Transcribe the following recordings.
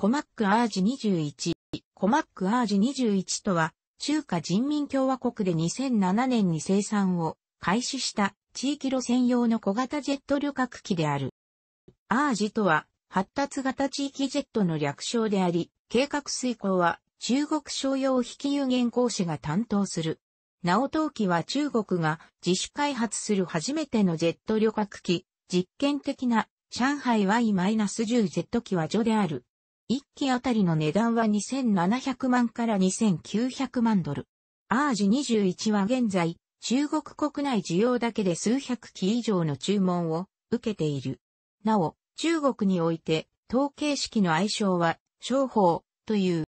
コマック・アージ21。コマック・アージ21とは、中華人民共和国で2007年に生産を開始した地域路線用の小型ジェット旅客機である。アージとは、発達型地域ジェットの略称であり、計画遂行は中国商用引き有限公司が担当する。なお当機は中国が自主開発する初めてのジェット旅客機、実験的な上海 Y-10 ジェット機は序である。1機あたりの値段は2700万から2900万ドル。アージ21は現在、中国国内需要だけで数百機以上の注文を受けている。なお、中国において、統計式の愛称は、商法という。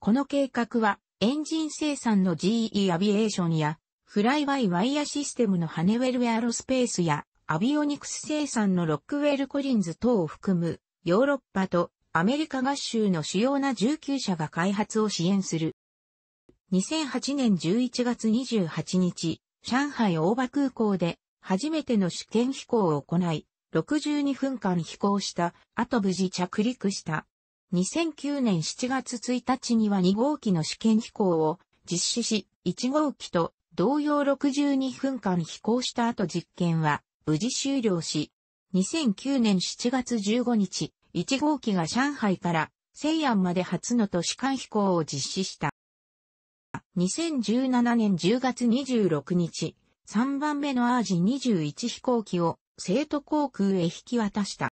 この計画は、エンジン生産の GE アビエーションや、フライバイワイヤシステムのハネウェルエアロスペースや、アビオニクス生産のロックウェルコリンズ等を含む、ヨーロッパとアメリカ合衆の主要な19社が開発を支援する。2008年11月28日、上海大場空港で初めての試験飛行を行い、62分間飛行した後無事着陸した。2009年7月1日には2号機の試験飛行を実施し、1号機と同様62分間飛行した後実験は無事終了し、2009年7月15日、1号機が上海から西安まで初の都市間飛行を実施した。2017年10月26日、3番目のアージ21飛行機を生徒航空へ引き渡した。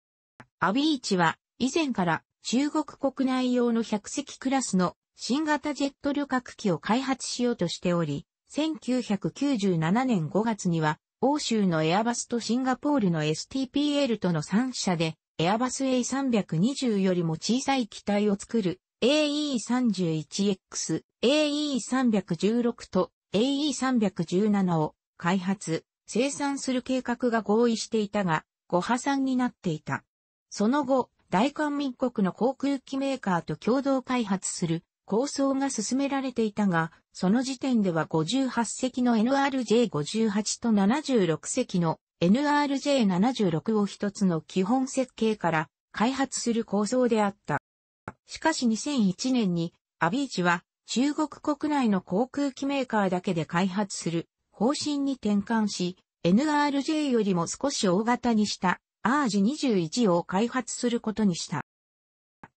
アビーチは以前から中国国内用の100隻クラスの新型ジェット旅客機を開発しようとしており、1997年5月には、欧州のエアバスとシンガポールの STPL との3社でエアバス A320 よりも小さい機体を作る AE31X、AE316 と AE317 を開発、生産する計画が合意していたが、誤破産になっていた。その後、大韓民国の航空機メーカーと共同開発する構想が進められていたが、その時点では58隻の NRJ58 と76隻の NRJ76 を一つの基本設計から開発する構想であった。しかし2001年にアビーチは中国国内の航空機メーカーだけで開発する方針に転換し、NRJ よりも少し大型にした RG21 を開発することにした。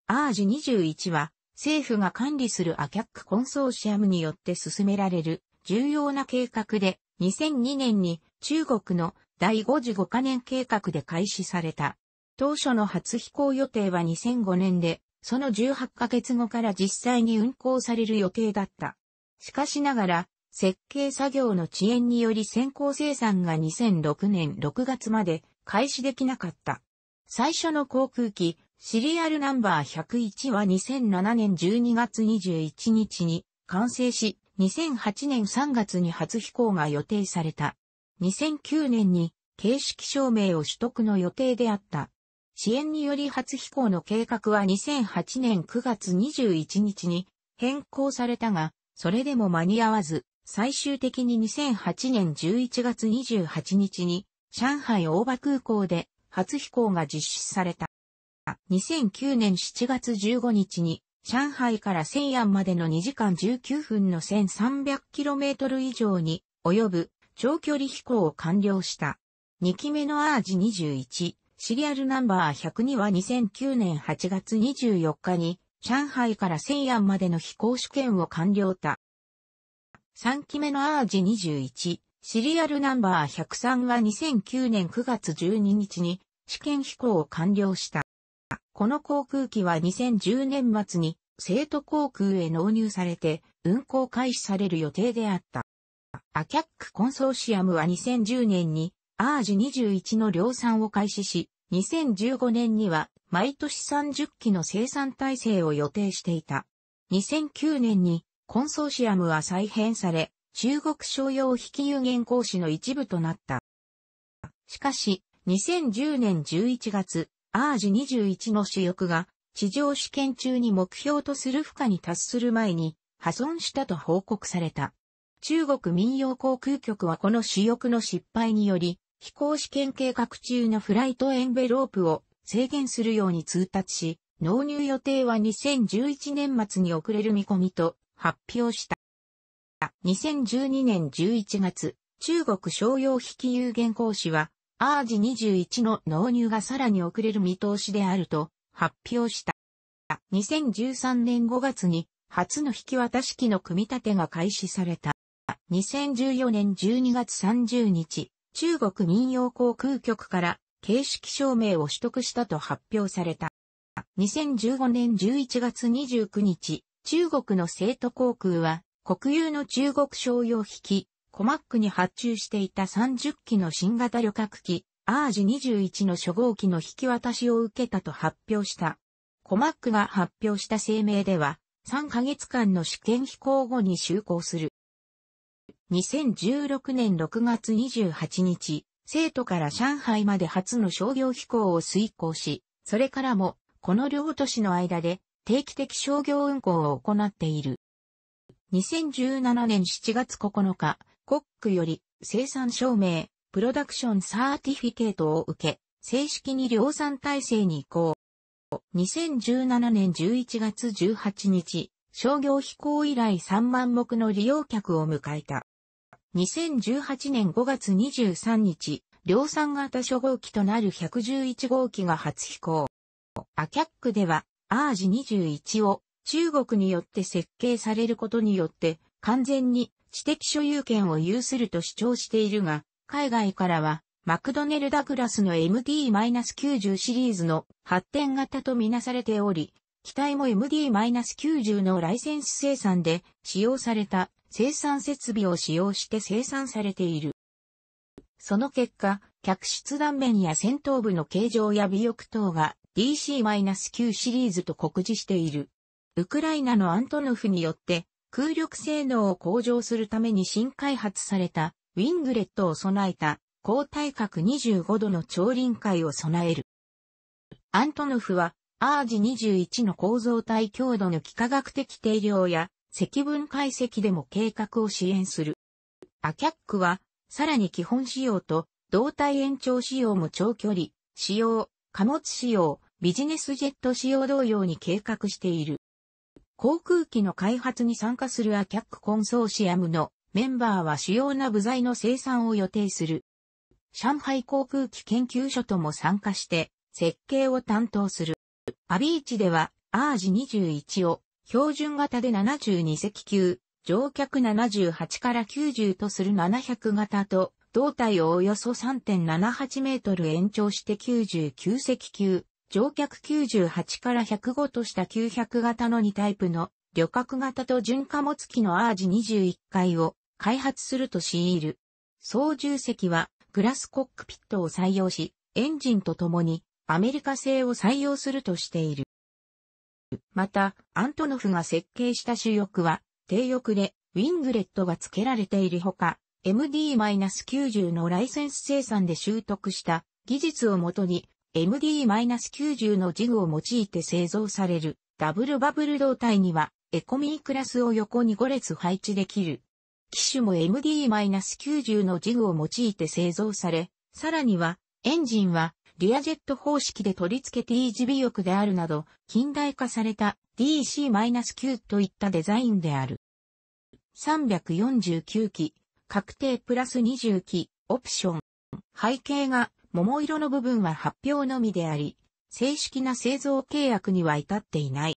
RG21 は政府が管理するアキャックコンソーシアムによって進められる重要な計画で2002年に中国の第5次5カ年計画で開始された。当初の初飛行予定は2005年で、その18ヶ月後から実際に運行される予定だった。しかしながら、設計作業の遅延により先行生産が2006年6月まで開始できなかった。最初の航空機、シリアルナンバー101は2007年12月21日に完成し、2008年3月に初飛行が予定された。2009年に形式証明を取得の予定であった。支援により初飛行の計画は2008年9月21日に変更されたが、それでも間に合わず、最終的に2008年11月28日に上海大場空港で初飛行が実施された。2009年7月15日に上海から西安までの2時間19分の 1300km 以上に及ぶ長距離飛行を完了した。2期目のアージ21、シリアルナンバー102は2009年8月24日に、上海から西安までの飛行試験を完了た。3期目のアージ21、シリアルナンバー103は2009年9月12日に試験飛行を完了した。この航空機は2010年末に生徒航空へ納入されて運航開始される予定であった。アキャックコンソーシアムは2010年にアージ2 1の量産を開始し、2015年には毎年30機の生産体制を予定していた。2009年にコンソーシアムは再編され、中国商用引き有限講師の一部となった。しかし、2010年11月、アージ2 1の主翼が地上試験中に目標とする負荷に達する前に破損したと報告された。中国民謡航空局はこの主翼の失敗により、飛行試験計画中のフライトエンベロープを制限するように通達し、納入予定は2011年末に遅れる見込みと発表した。2012年11月、中国商用引き有限講師は、アージ21の納入がさらに遅れる見通しであると発表した。2013年5月に初の引き渡し機の組み立てが開始された。2014年12月30日、中国民謡航空局から形式証明を取得したと発表された。2015年11月29日、中国の生徒航空は、国有の中国商用機器、コマックに発注していた30機の新型旅客機、RG21 の初号機の引き渡しを受けたと発表した。コマックが発表した声明では、3ヶ月間の試験飛行後に就航する。2016年6月28日、生徒から上海まで初の商業飛行を遂行し、それからも、この両都市の間で定期的商業運行を行っている。2017年7月9日、コックより生産証明、プロダクションサーティフィケートを受け、正式に量産体制に移行。2017年11月18日、商業飛行以来3万目の利用客を迎えた。2018年5月23日、量産型初号機となる111号機が初飛行。アキャックでは、アージ21を中国によって設計されることによって完全に知的所有権を有すると主張しているが、海外からはマクドネル・ダグラスの MD-90 シリーズの発展型とみなされており、機体も MD-90 のライセンス生産で使用された生産設備を使用して生産されている。その結果、客室断面や戦闘部の形状や尾翼等が DC-9 シリーズと酷似している。ウクライナのアントノフによって空力性能を向上するために新開発されたウィングレットを備えた高体角25度の超臨界を備える。アントノフは RG21 の構造体強度の幾何学的定量や積分解析でも計画を支援する。ACAC は、さらに基本仕様と胴体延長仕様も長距離、仕様、貨物仕様、ビジネスジェット仕様同様に計画している。航空機の開発に参加する ACAC コンソーシアムのメンバーは主要な部材の生産を予定する。上海航空機研究所とも参加して設計を担当する。アビーチでは、アージ2 1を標準型で72席級、乗客78から90とする700型と、胴体をおよそ3.78メートル延長して99席級、乗客98から105とした900型の2タイプの旅客型と純貨物機のアージ21階を開発すると強いる。操縦席はグラスコックピットを採用し、エンジンとともにアメリカ製を採用するとしている。また、アントノフが設計した主翼は、低翼で、ウィングレットが付けられているほか、MD-90 のライセンス生産で習得した技術をもとに、MD-90 のジグを用いて製造されるダブルバブル胴体には、エコミークラスを横に5列配置できる。機種も MD-90 のジグを用いて製造され、さらには、エンジンはリアジェット方式で取り付け TGB 翼であるなど、近代化された DC-9 といったデザインである。349機、確定プラス20機、オプション。背景が桃色の部分は発表のみであり、正式な製造契約には至っていない。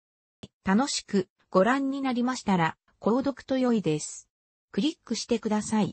楽しくご覧になりましたら、購読と良いです。クリックしてください。